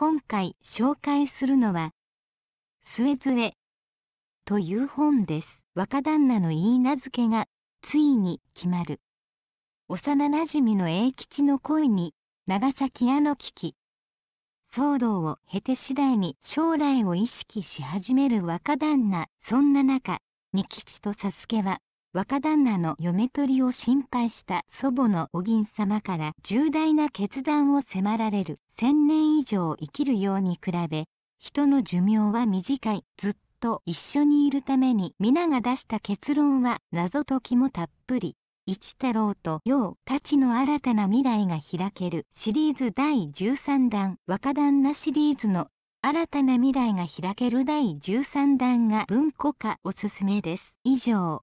今回紹介するのは、末杖という本です。若旦那の言い名付けがついに決まる。幼なじみの栄吉の恋に長崎屋の危機。騒動を経て次第に将来を意識し始める若旦那。そんな中、仁吉とサスケは若旦那の嫁取りを心配した祖母のお銀様から重大な決断を迫られる千年以上生きるように比べ人の寿命は短いずっと一緒にいるために皆が出した結論は謎解きもたっぷり一太郎と陽たちの新たな未来が開けるシリーズ第13弾若旦那シリーズの新たな未来が開ける第13弾が文庫化おすすめです。以上